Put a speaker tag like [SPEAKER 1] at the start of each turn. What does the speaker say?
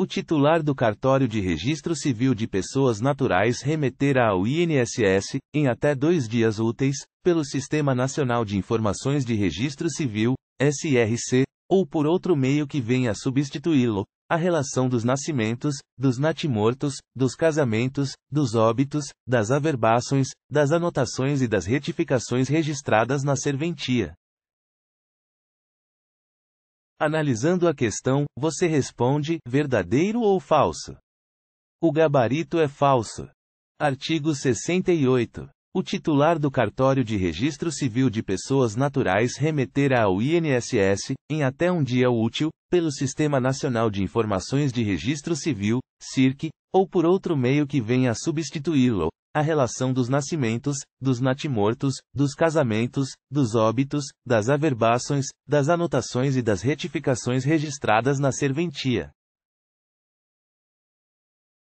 [SPEAKER 1] O titular do cartório de registro civil de pessoas naturais remeterá ao INSS, em até dois dias úteis, pelo Sistema Nacional de Informações de Registro Civil, SRC, ou por outro meio que venha a substituí-lo, a relação dos nascimentos, dos natimortos, dos casamentos, dos óbitos, das averbações, das anotações e das retificações registradas na serventia. Analisando a questão, você responde: verdadeiro ou falso? O gabarito é falso. Artigo 68. O titular do cartório de registro civil de pessoas naturais remeterá ao INSS, em até um dia útil, pelo Sistema Nacional de Informações de Registro Civil, SIRC, ou por outro meio que venha a substituí-lo, a relação dos nascimentos, dos natimortos, dos casamentos, dos óbitos, das averbações, das anotações e das retificações registradas na serventia.